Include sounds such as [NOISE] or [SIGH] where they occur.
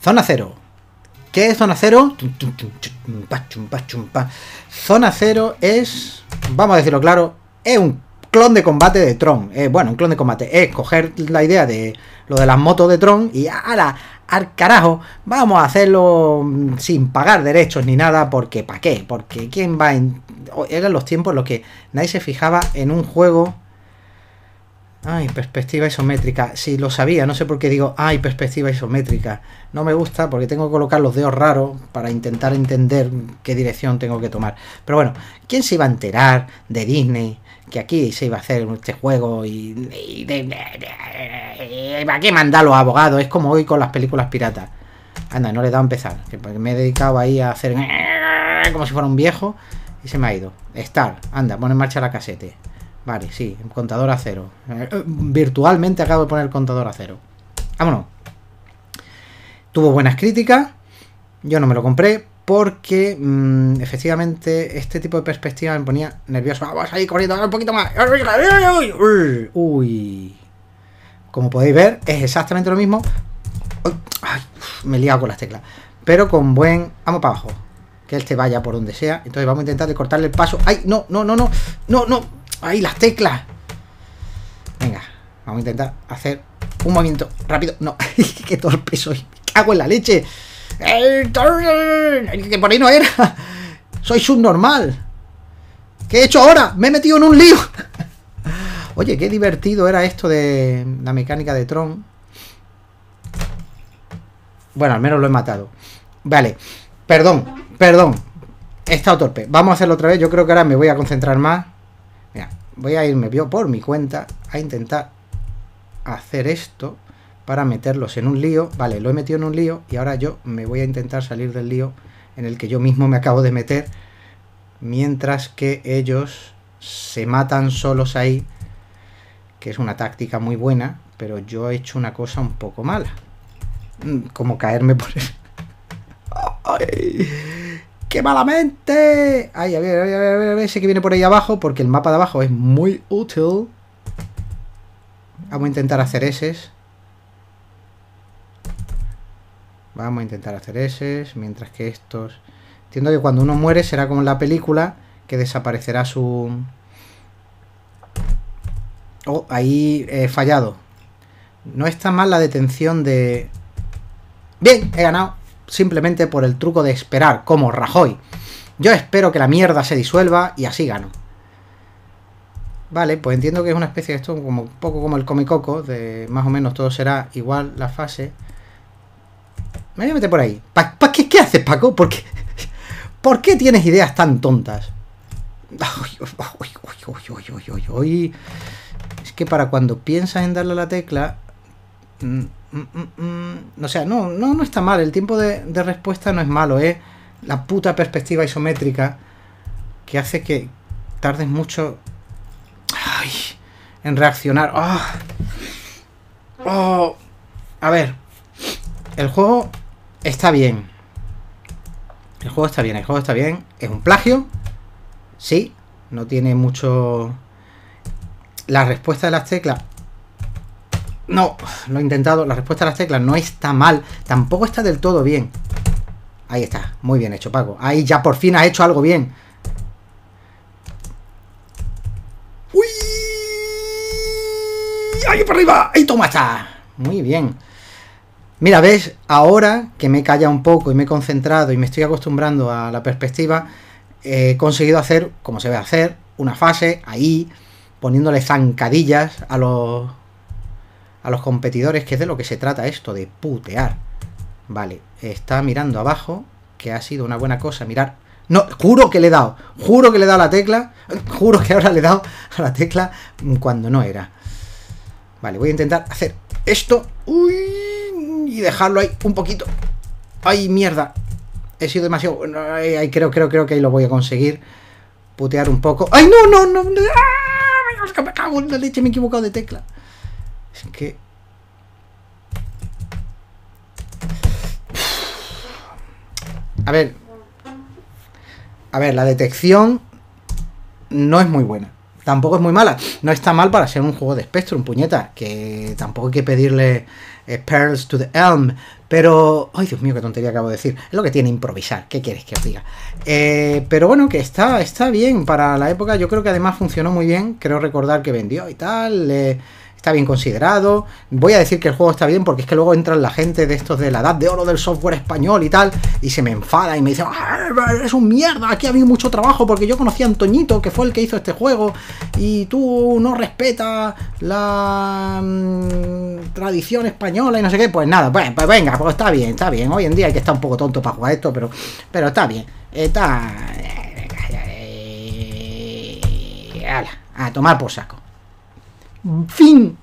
Zona cero. ¿Qué es zona cero? Zona cero es, vamos a decirlo claro, es un clon de combate de Tron. Eh, bueno, un clon de combate es coger la idea de lo de las motos de Tron y ala, al carajo, vamos a hacerlo mm, sin pagar derechos ni nada, porque ¿para qué? Porque ¿quién va en... Eran los tiempos en los que nadie se fijaba en un juego Ay, perspectiva isométrica. si lo sabía, no sé por qué digo, ay, perspectiva isométrica. No me gusta porque tengo que colocar los dedos raros para intentar entender qué dirección tengo que tomar. Pero bueno, ¿quién se iba a enterar de Disney que aquí se iba a hacer este juego y, y de, ¿a los abogados? Es como hoy con las películas piratas. Anda, no le da a empezar, que me he dedicado ahí a hacer como si fuera un viejo y se me ha ido. Star, anda, pone en marcha la casete. Vale, sí, contador a cero. Eh, virtualmente acabo de poner el contador a cero. Vámonos. Tuvo buenas críticas. Yo no me lo compré porque mm, efectivamente este tipo de perspectiva me ponía nervioso. Vamos a ir corriendo un poquito más. Uy. Como podéis ver, es exactamente lo mismo. me he liado con las teclas. Pero con buen... Vamos para abajo. Que este vaya por donde sea. Entonces vamos a intentar de cortarle el paso. ¡Ay! No, no, no, no. No, no. ¡Ay, las teclas! Venga, vamos a intentar hacer un movimiento rápido. No, [LAUGHS] qué torpe soy. Me cago en la leche. Que por ahí no era. Soy subnormal. ¿Qué he hecho ahora? Me he metido en un lío. [LAUGHS] Oye, qué divertido era esto de la mecánica de Tron. Bueno, al menos lo he matado. Vale, perdón, perdón. He estado torpe. Vamos a hacerlo otra vez. Yo creo que ahora me voy a concentrar más voy a irme yo por mi cuenta a intentar hacer esto para meterlos en un lío. Vale, lo he metido en un lío y ahora yo me voy a intentar salir del lío en el que yo mismo me acabo de meter, mientras que ellos se matan solos ahí, que es una táctica muy buena, pero yo he hecho una cosa un poco mala, mm, como caerme por... El... [LAUGHS] ¡Qué malamente! Ay, a ver, a ver, a ver, a ver, ese que viene por ahí abajo, porque el mapa de abajo es muy útil. Vamos a intentar hacer ese. Vamos a intentar hacer ese, mientras que estos... Entiendo que cuando uno muere será como en la película, que desaparecerá su... Oh, ahí eh, fallado. No está mal la detención de... Bien, he ganado simplemente por el truco de esperar, como Rajoy. Yo espero que la mierda se disuelva y así gano. Vale, pues entiendo que es una especie de esto, como, un poco como el comicoco, de más o menos todo será igual la fase. Me voy a meter por ahí. qué, haces, Paco? [LAUGHS] ¿Por qué, tienes ideas tan tontas? Uy, es que para cuando piensas en darle a la tecla, mm, Mm, mm, mm. sea, no, no, no está mal. El tiempo de, respuesta no es malo. ¿eh? la puta perspectiva isométrica que hace que tardes mucho en reaccionar. Ah. Oh. A ver, el juego está bien. El juego está bien, el juego está bien. Es un plagio. Sí, no tiene mucho... La respuesta de las teclas no, lo he intentado. La respuesta a las teclas no está mal. Tampoco está del todo bien. Ahí está. Muy bien hecho, Paco. Ahí ya por fin has hecho algo bien. ¡Uy! ¡Ahí para arriba! ¡Ahí toma está! Muy bien. Mira, ves, ahora que me he callado un poco y me he concentrado y me estoy acostumbrando a la perspectiva, he conseguido hacer, como se ve hacer, una fase ahí, poniéndole zancadillas a los a los competidores, que es de lo que se trata esto, de putear. Vale, está mirando abajo, que ha sido una buena cosa mirar... No, juro que le he dado, juro que le he dado la tecla, [LAUGHS] juro que ahora le he dado a la tecla cuando no era. Vale, voy a intentar hacer esto y dejarlo ahí un poquito. ¡Ay, mierda! He sido demasiado... Ay, creo, creo, creo que ahí lo voy a conseguir. Putear un poco. ¡Ay, no, no, no! Ah, me cago en la leche, me he equivocado de tecla. A ver. A ver, la detección no es muy buena. Tampoco es muy mala. No está mal para ser un juego de espectro, Spectrum, puñeta. Que tampoco hay que pedirle eh, Pearls to the Elm. Pero. Ay, Dios mío, qué tontería acabo de decir. Es lo que tiene improvisar. ¿Qué quieres que os diga? Eh, pero bueno, que está, está bien para la época. Yo creo que además funcionó muy bien. Creo recordar que vendió y tal. Eh, está bien considerado. Voy a decir que el juego está bien porque es que luego entran la gente de estos de la edad de oro del software español y tal, y se me enfada y me dice, es un mierda, aquí ha habido mucho trabajo porque yo conocí a Antoñito, que fue el que hizo este juego, y tú no respetas la mm, tradición española y no sé qué. Pues nada, pues, pues, venga, pues está bien, está bien. Hoy en día hay que estar un poco tonto para jugar esto, pero, pero está bien. Está... Eh, eh, a tomar por saco. Fim.